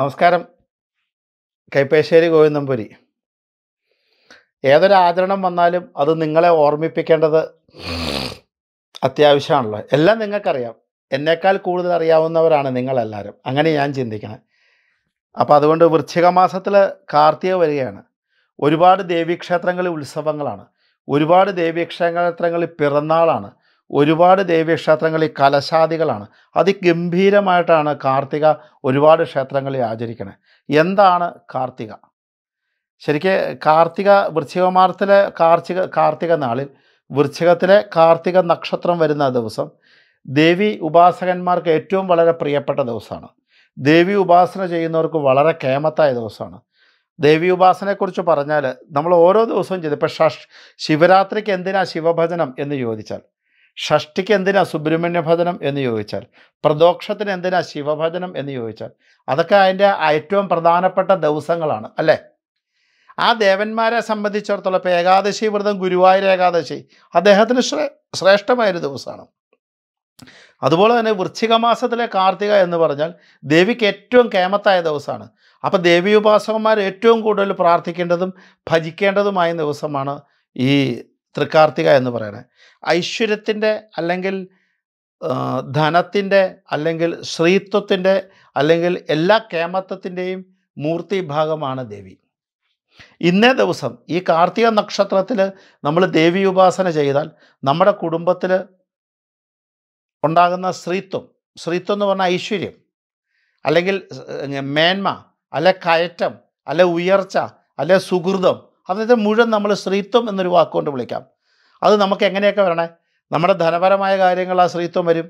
നമസ്കാരം കൈപ്പേശ്ശേരി ഗോവിന്ദൻ പുരി ആചരണം വന്നാലും അത് നിങ്ങളെ ഓർമ്മിപ്പിക്കേണ്ടത് അത്യാവശ്യമാണല്ലോ എല്ലാം നിങ്ങൾക്കറിയാം എന്നേക്കാൾ കൂടുതൽ അറിയാവുന്നവരാണ് നിങ്ങളെല്ലാവരും അങ്ങനെ ഞാൻ ചിന്തിക്കണം അപ്പോൾ അതുകൊണ്ട് വൃശ്ചിക മാസത്തിൽ കാർത്തിക വരികയാണ് ഒരുപാട് ദേവീക്ഷേത്രങ്ങളിൽ ഉത്സവങ്ങളാണ് ഒരുപാട് ദേവീക്ഷേത്രങ്ങളിൽ പിറന്നാളാണ് ഒരുപാട് ഈ കലശാദികളാണ് അതിഗംഭീരമായിട്ടാണ് കാർത്തിക ഒരുപാട് ക്ഷേത്രങ്ങളിൽ ആചരിക്കുന്നത് എന്താണ് കാർത്തിക ശരിക്ക് കാർത്തിക വൃശ്ചികമാർത്തിലെ കാർത്തിക കാർത്തിക നാളിൽ വൃശ്ചികത്തിലെ കാർത്തിക നക്ഷത്രം വരുന്ന ദിവസം ദേവി ഉപാസകന്മാർക്ക് ഏറ്റവും വളരെ പ്രിയപ്പെട്ട ദിവസമാണ് ദേവി ഉപാസന ചെയ്യുന്നവർക്ക് വളരെ കേമത്തായ ദിവസമാണ് ദേവി ഉപാസനയെക്കുറിച്ച് പറഞ്ഞാൽ നമ്മൾ ഓരോ ദിവസവും ചെയ്ത് ഇപ്പം ഷഷ് ശിവരാത്രിക്ക് എന്തിനാ ശിവഭജനം എന്ന് ചോദിച്ചാൽ ഷഷ്ടിക്ക് എന്തിനാ സുബ്രഹ്മണ്യ ഭജനം എന്ന് ചോദിച്ചാൽ പ്രദോക്ഷത്തിന് എന്തിനാ ശിവഭജനം എന്ന് ചോദിച്ചാൽ അതൊക്കെ അതിൻ്റെ ഏറ്റവും പ്രധാനപ്പെട്ട ദിവസങ്ങളാണ് അല്ലേ ആ ദേവന്മാരെ സംബന്ധിച്ചിടത്തോളം ഇപ്പോൾ ഏകാദശി വ്രതം ഗുരുവായൂർ ഏകാദശി അദ്ദേഹത്തിന് ശ്രേ ശ്രേഷ്ഠമായൊരു ദിവസമാണ് അതുപോലെ തന്നെ വൃശ്ചിക മാസത്തിലെ കാർത്തിക എന്ന് പറഞ്ഞാൽ ദേവിക്ക് ഏറ്റവും കേമത്തായ ദിവസമാണ് അപ്പോൾ ദേവി ഉപാസകന്മാർ ഏറ്റവും കൂടുതൽ പ്രാർത്ഥിക്കേണ്ടതും ഭജിക്കേണ്ടതുമായ ദിവസമാണ് ഈ തൃക്കാർത്തിക എന്ന് പറയുന്നത് ഐശ്വര്യത്തിൻ്റെ അല്ലെങ്കിൽ ധനത്തിൻ്റെ അല്ലെങ്കിൽ ശ്രീത്വത്തിൻ്റെ അല്ലെങ്കിൽ എല്ലാ കേമത്വത്തിൻ്റെയും മൂർത്തി ഭാഗമാണ് ദേവി ഇന്നേ ദിവസം ഈ കാർത്തിക നക്ഷത്രത്തിൽ നമ്മൾ ദേവി ഉപാസന ചെയ്താൽ നമ്മുടെ കുടുംബത്തിൽ ഉണ്ടാകുന്ന സ്ത്രീത്വം സ്ത്രീത്വം എന്ന് പറഞ്ഞാൽ ഐശ്വര്യം അല്ലെങ്കിൽ മേന്മ അല്ലെ കയറ്റം അല്ലെ ഉയർച്ച അല്ലെ സുഹൃതം അദ്ദേഹത്തെ മുഴുവൻ നമ്മൾ സ്ത്രീത്വം എന്നൊരു വാക്കുകൊണ്ട് വിളിക്കാം അത് നമുക്ക് എങ്ങനെയൊക്കെ വരണേ നമ്മുടെ ധനപരമായ കാര്യങ്ങൾ ആ സ്ത്രീത്വം വരും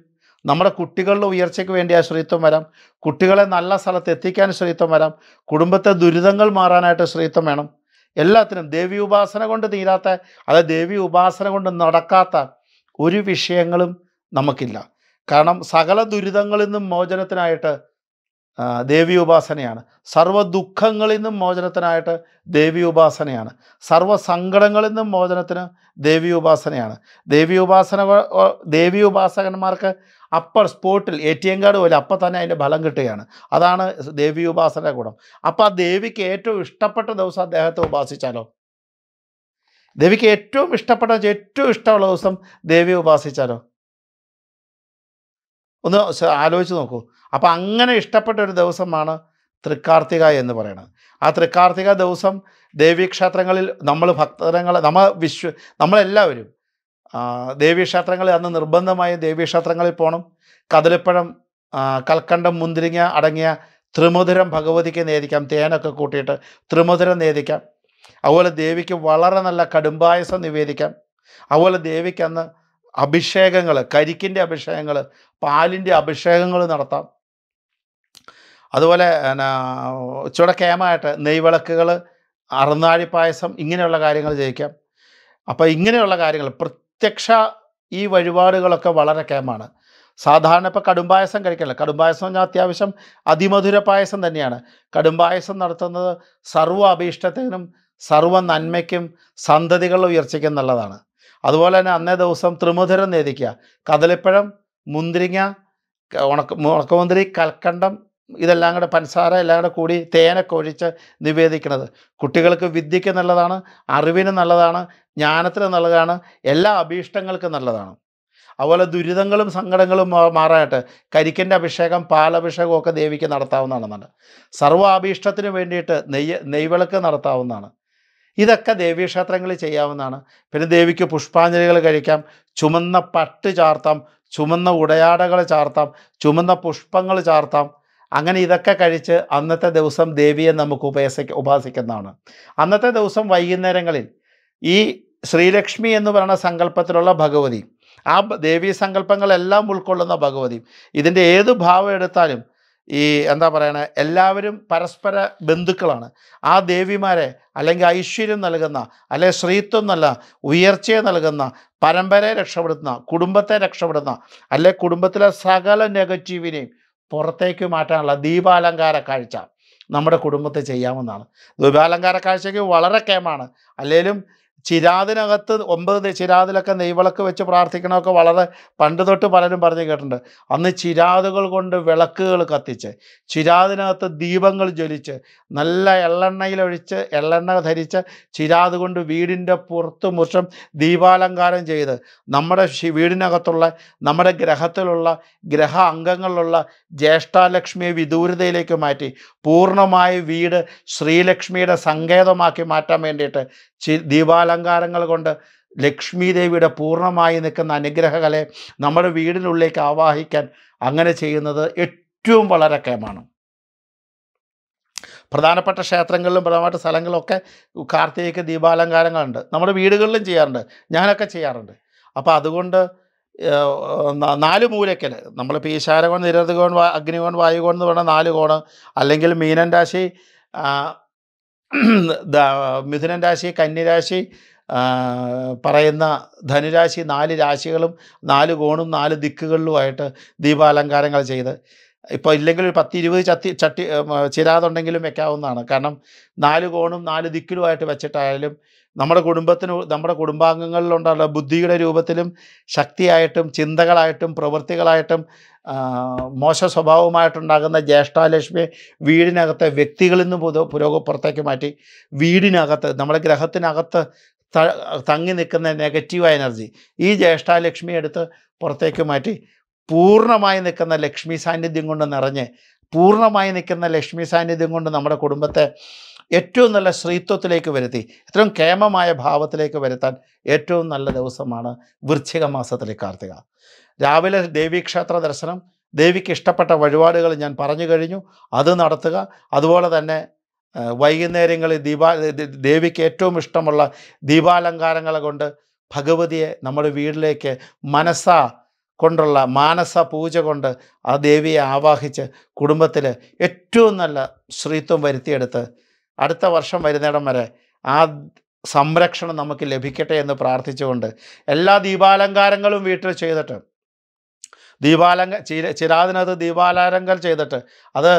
നമ്മുടെ കുട്ടികളുടെ ഉയർച്ചയ്ക്ക് വേണ്ടി ആ സ്ത്രീത്വം വരാം കുട്ടികളെ നല്ല സ്ഥലത്ത് എത്തിക്കാൻ സ്ത്രീത്വം വരാം കുടുംബത്തെ ദുരിതങ്ങൾ മാറാനായിട്ട് സ്ത്രീത്വം വേണം എല്ലാത്തിനും ദേവി ഉപാസന കൊണ്ട് തീരാത്ത അതായത് ദേവി ഉപാസന കൊണ്ട് നടക്കാത്ത ഒരു വിഷയങ്ങളും നമുക്കില്ല കാരണം സകല ദുരിതങ്ങളിൽ നിന്നും മോചനത്തിനായിട്ട് ദേവി ഉപാസനയാണ് സർവ്വ ദുഃഖങ്ങളിൽ നിന്നും മോചനത്തിനായിട്ട് ദേവി ഉപാസനയാണ് സർവ്വ സങ്കടങ്ങളിൽ നിന്നും മോചനത്തിന് ദേവി ഉപാസനയാണ് ദേവി ഉപാസന ദേവി ഉപാസകന്മാർക്ക് അപ്പർ സ്പോട്ടിൽ എ ടി എം കാർഡ് പോലെ അപ്പം തന്നെ അതിൻ്റെ ഫലം കിട്ടുകയാണ് അതാണ് ദേവി ഉപാസന ഗുണം അപ്പോൾ ആ ദേവിക്ക് ഏറ്റവും ഇഷ്ടപ്പെട്ട ദിവസം അദ്ദേഹത്തെ ഉപാസിച്ചാലോ ദേവിക്ക് ഏറ്റവും ഇഷ്ടപ്പെട്ട ഏറ്റവും ഇഷ്ടമുള്ള ദിവസം ദേവി ഉപാസിച്ചാലോ ഒന്ന് ആലോചിച്ച് നോക്കൂ അപ്പോൾ അങ്ങനെ ഇഷ്ടപ്പെട്ട ഒരു ദിവസമാണ് തൃക്കാർത്തിക എന്ന് പറയുന്നത് ആ തൃക്കാർത്തിക ദിവസം ദേവീക്ഷേത്രങ്ങളിൽ നമ്മൾ ഭക്തജനങ്ങളെ നമ്മൾ വിശ്വ നമ്മളെല്ലാവരും ദേവീക്ഷേത്രങ്ങളിൽ അന്ന് നിർബന്ധമായും ദേവീക്ഷേത്രങ്ങളിൽ പോകണം കദളിപ്പഴം കൽക്കണ്ടം മുന്തിരിങ്ങ അടങ്ങിയ ത്രിമധുരം ഭഗവതിക്ക് നേദിക്കാം തേനൊക്കെ കൂട്ടിയിട്ട് ത്രിമധുരം നേദിക്കാം അതുപോലെ ദേവിക്ക് വളരെ നല്ല കടുംബായസം നിവേദിക്കാം അതുപോലെ ദേവിക്ക് അന്ന് അഭിഷേകങ്ങൾ കരിക്കിൻ്റെ അഭിഷേകങ്ങൾ പാലിൻ്റെ അഭിഷേകങ്ങൾ നടത്താം അതുപോലെ എന്നാ ഇച്ചിരി കേമായിട്ട് നെയ്വിളക്കുകൾ അറുനാഴി പായസം ഇങ്ങനെയുള്ള കാര്യങ്ങൾ ജയിക്കാം അപ്പോൾ ഇങ്ങനെയുള്ള കാര്യങ്ങൾ പ്രത്യക്ഷ ഈ വഴിപാടുകളൊക്കെ വളരെ കേമാണ് സാധാരണ ഇപ്പോൾ കടുംപായസം കഴിക്കില്ല കടുംപായസം അത്യാവശ്യം അതിമധുര പായസം തന്നെയാണ് കടുംപായസം നടത്തുന്നത് സർവ്വ അഭീഷ്ടത്തിനും സർവ്വ നന്മയ്ക്കും സന്തതികൾ ഉയർച്ചയ്ക്കും എന്നുള്ളതാണ് അതുപോലെ തന്നെ അന്നേ ദിവസം ത്രിമുധരം നേദിക്കുക കദളിപ്പഴം മുന്തിരിങ്ങ ഉണക്ക ഉണക്കമുന്തിരി കൽക്കണ്ടം ഇതെല്ലാം കൂടെ പൻസാര എല്ലാം കൂടെ കൂടി തേനൊക്കെ ഒഴിച്ച് നിവേദിക്കുന്നത് കുട്ടികൾക്ക് വിദ്യയ്ക്ക് നല്ലതാണ് അറിവിന് നല്ലതാണ് ജ്ഞാനത്തിന് നല്ലതാണ് എല്ലാ അഭീഷ്ടങ്ങൾക്കും നല്ലതാണ് അതുപോലെ ദുരിതങ്ങളും സങ്കടങ്ങളും മാറാനായിട്ട് കരിക്കൻ്റെ അഭിഷേകം പാലഭിഷേകവും ഒക്കെ ദേവിക്ക് നടത്താവുന്നതാണെന്നാണ് സർവാഭീഷ്ടത്തിന് വേണ്ടിയിട്ട് നെയ്യ് നെയ്വിളക്ക് നടത്താവുന്നതാണ് ഇതൊക്കെ ദേവീക്ഷേത്രങ്ങളിൽ ചെയ്യാവുന്നതാണ് പിന്നെ ദേവിക്ക് പുഷ്പാഞ്ജലികൾ കഴിക്കാം ചുമന്ന പട്ട് ചാർത്താം ചുമന്ന ഉടയാടകൾ ചാർത്താം ചുമന്ന പുഷ്പങ്ങൾ ചാർത്താം അങ്ങനെ ഇതൊക്കെ കഴിച്ച് അന്നത്തെ ദിവസം ദേവിയെ നമുക്ക് ഉപയസിക്ക ഉപാസിക്കുന്നതാണ് അന്നത്തെ ദിവസം വൈകുന്നേരങ്ങളിൽ ഈ ശ്രീലക്ഷ്മി എന്ന് പറയുന്ന സങ്കല്പത്തിലുള്ള ഭഗവതി ആ ദേവീ സങ്കല്പങ്ങളെല്ലാം ഉൾക്കൊള്ളുന്ന ഭഗവതി ഇതിൻ്റെ ഏത് ഭാവം എടുത്താലും ഈ എന്താ പറയണ എല്ലാവരും പരസ്പര ബന്ധുക്കളാണ് ആ ദേവിമാരെ അല്ലെങ്കിൽ ഐശ്വര്യം നൽകുന്ന അല്ലെ ശ്രീത്വം നല്ല ഉയർച്ചയെ നൽകുന്ന പരമ്പരയെ രക്ഷപ്പെടുത്തുന്ന കുടുംബത്തെ രക്ഷപ്പെടുന്ന അല്ലെ കുടുംബത്തിലെ സകല നെഗറ്റീവിനെയും പുറത്തേക്ക് മാറ്റാനുള്ള ദീപാലങ്കാര കാഴ്ച നമ്മുടെ കുടുംബത്തെ ചെയ്യാമെന്നാണ് ദീപാലങ്കാര കാഴ്ചയ്ക്ക് വളരെ കേമാണ് അല്ലെങ്കിലും ചിരാതിനകത്ത് ഒമ്പത് ചിരാതിലൊക്കെ നെയ്വിളക്ക് വെച്ച് പ്രാർത്ഥിക്കണമൊക്കെ വളരെ പണ്ട് തൊട്ട് പലരും പറഞ്ഞു കേട്ടിട്ടുണ്ട് അന്ന് ചിരാതുകൾ കൊണ്ട് വിളക്കുകൾ കത്തിച്ച് ചിരാതിനകത്ത് ദീപങ്ങൾ ജ്വലിച്ച് നല്ല എള്ളെണ്ണയിലൊഴിച്ച് എള്ളെണ്ണ ധരിച്ച് ചിരാത് കൊണ്ട് വീടിൻ്റെ പുറത്ത് മുറ്റം ദീപാലങ്കാരം ചെയ്ത് നമ്മുടെ വീടിനകത്തുള്ള നമ്മുടെ ഗ്രഹത്തിലുള്ള ഗ്രഹ അംഗങ്ങളിലുള്ള ജ്യേഷ്ഠാലക്ഷ്മിയെ വിദൂരതയിലേക്ക് മാറ്റി പൂർണ്ണമായി വീട് ശ്രീലക്ഷ്മിയുടെ സങ്കേതമാക്കി മാറ്റാൻ വേണ്ടിയിട്ട് ദീപാല അലങ്കാരങ്ങൾ കൊണ്ട് ലക്ഷ്മി ദേവിയുടെ പൂർണ്ണമായി നിൽക്കുന്ന അനുഗ്രഹകലെ നമ്മുടെ വീടിനുള്ളിലേക്ക് ആവാഹിക്കാൻ അങ്ങനെ ചെയ്യുന്നത് ഏറ്റവും വളരെ കേമാണ് പ്രധാനപ്പെട്ട ക്ഷേത്രങ്ങളിലും പ്രധാനപ്പെട്ട സ്ഥലങ്ങളിലൊക്കെ കാർത്തിക ദീപാലങ്കാരങ്ങളുണ്ട് നമ്മുടെ വീടുകളിലും ചെയ്യാറുണ്ട് ഞാനൊക്കെ ചെയ്യാറുണ്ട് അപ്പോൾ അതുകൊണ്ട് നാല് മൂലക്കൽ നമ്മളിപ്പോൾ ഈശാരകോൺ നിരതകോൺ അഗ്നികോൺ വായുകോൺ എന്ന് പറഞ്ഞ നാല് കോണ് അല്ലെങ്കിൽ മീനൻ രാശി മിഥുനൻ രാശി കന്യരാശി പറയുന്ന ധനുരാശി നാല് രാശികളും നാല് കോണും നാല് ദിക്കുകളിലുമായിട്ട് ദീപാലങ്കാരങ്ങൾ ചെയ്ത് ഇപ്പോൾ ഇല്ലെങ്കിൽ ഒരു പത്ത് ഇരുപത് ചത്തി ചട്ടി ചിരാതുണ്ടെങ്കിലും വെക്കാവുന്നതാണ് കാരണം നാല് കോണും നാല് ദിക്കിലുമായിട്ട് വെച്ചിട്ടായാലും നമ്മുടെ കുടുംബത്തിന് നമ്മുടെ കുടുംബാംഗങ്ങളിലുണ്ടാകുന്ന ബുദ്ധിയുടെ രൂപത്തിലും ശക്തിയായിട്ടും ചിന്തകളായിട്ടും പ്രവൃത്തികളായിട്ടും മോശ സ്വഭാവമായിട്ടുണ്ടാകുന്ന ജ്യേഷ്ഠാലക്ഷ്മി വീടിനകത്തെ വ്യക്തികളിൽ നിന്ന് പുതു പുരോഗ പുറത്തേക്ക് മാറ്റി വീടിനകത്ത് നമ്മുടെ ഗ്രഹത്തിനകത്ത് തങ്ങി നിൽക്കുന്ന നെഗറ്റീവ് എനർജി ഈ ജ്യേഷ്ഠാലക്ഷ്മി എടുത്ത് പുറത്തേക്ക് മാറ്റി പൂർണ്ണമായി നിൽക്കുന്ന ലക്ഷ്മി സാന്നിധ്യം കൊണ്ട് നിറഞ്ഞ് പൂർണ്ണമായി നിൽക്കുന്ന ലക്ഷ്മി സാന്നിധ്യം കൊണ്ട് നമ്മുടെ കുടുംബത്തെ ഏറ്റവും നല്ല ശ്രീത്വത്തിലേക്ക് വരുത്തി ഏറ്റവും കേമമായ ഭാവത്തിലേക്ക് വരുത്താൻ ഏറ്റവും നല്ല ദിവസമാണ് വൃശ്ചിക മാസത്തിലെ കാർത്തിക രാവിലെ ദേവീക്ഷേത്ര ദർശനം ദേവിക്ക് ഇഷ്ടപ്പെട്ട വഴിപാടുകൾ ഞാൻ പറഞ്ഞു കഴിഞ്ഞു അത് നടത്തുക അതുപോലെ തന്നെ വൈകുന്നേരങ്ങളിൽ ദീപാ ദേവിക്ക് ഏറ്റവും ഇഷ്ടമുള്ള ദീപാലങ്കാരങ്ങളെ കൊണ്ട് ഭഗവതിയെ നമ്മുടെ വീട്ടിലേക്ക് മനസ്സാ കൊണ്ടുള്ള മാനസ പൂജ കൊണ്ട് ആ ദേവിയെ ആവാഹിച്ച് കുടുംബത്തിൽ ഏറ്റവും നല്ല ശ്രീത്വം വരുത്തിയെടുത്ത് അടുത്ത വർഷം വരുന്നിടം വരെ ആ സംരക്ഷണം നമുക്ക് ലഭിക്കട്ടെ എന്ന് പ്രാർത്ഥിച്ചുകൊണ്ട് എല്ലാ ദീപാലങ്കാരങ്ങളും വീട്ടിൽ ചെയ്തിട്ട് ദീപാലങ്ക ചിര ചിരാതിനകത്ത് ദീപാലങ്കാരം ചെയ്തിട്ട് അത്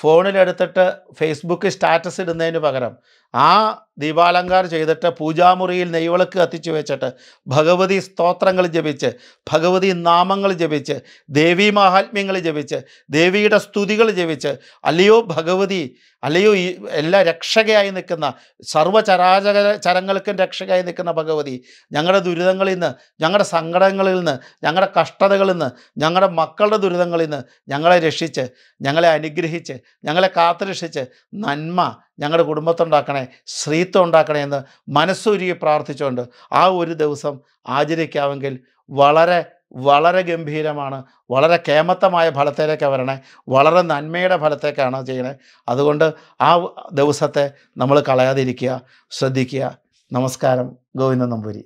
ഫോണിലെടുത്തിട്ട് ഫേസ്ബുക്ക് സ്റ്റാറ്റസ് ഇടുന്നതിന് പകരം ആ ദീപാലങ്കാരം ചെയ്തിട്ട് പൂജാമുറിയിൽ നെയ്വിളക്ക് കത്തിച്ചു വെച്ചിട്ട് ഭഗവതി സ്തോത്രങ്ങൾ ജപിച്ച് ഭഗവതി നാമങ്ങൾ ജപിച്ച് ദേവീ മഹാത്മ്യങ്ങൾ ജപിച്ച് ദേവിയുടെ സ്തുതികൾ ജപിച്ച് അല്ലയോ ഭഗവതി അല്ലയോ ഈ എല്ലാ രക്ഷകയായി നിൽക്കുന്ന സർവ്വചരാചര ചരങ്ങൾക്കും രക്ഷകയായി നിൽക്കുന്ന ഭഗവതി ഞങ്ങളുടെ ദുരിതങ്ങളിൽ നിന്ന് ഞങ്ങളുടെ സങ്കടങ്ങളിൽ നിന്ന് ഞങ്ങളുടെ കഷ്ടതകളിൽ നിന്ന് ഞങ്ങളുടെ മക്കളുടെ ദുരിതങ്ങളിൽ നിന്ന് ഞങ്ങളെ രക്ഷിച്ച് ഞങ്ങളെ അനുഗ്രഹിച്ച് ഞങ്ങളെ കാത്തുരക്ഷിച്ച് നന്മ ഞങ്ങളുടെ ഉണ്ടാക്കണേ സ്ത്രീത്വം ഉണ്ടാക്കണേ എന്ന് മനസ്സൂരിയെ പ്രാർത്ഥിച്ചുകൊണ്ട് ആ ഒരു ദിവസം ആചരിക്കാമെങ്കിൽ വളരെ വളരെ ഗംഭീരമാണ് വളരെ കേമത്തമായ ഫലത്തിലേക്ക് വരണേ വളരെ നന്മയുടെ ഫലത്തേക്കാണ് ചെയ്യണേ അതുകൊണ്ട് ആ ദിവസത്തെ നമ്മൾ കളയാതിരിക്കുക ശ്രദ്ധിക്കുക നമസ്കാരം ഗോവിന്ദൻ നമ്പൂരി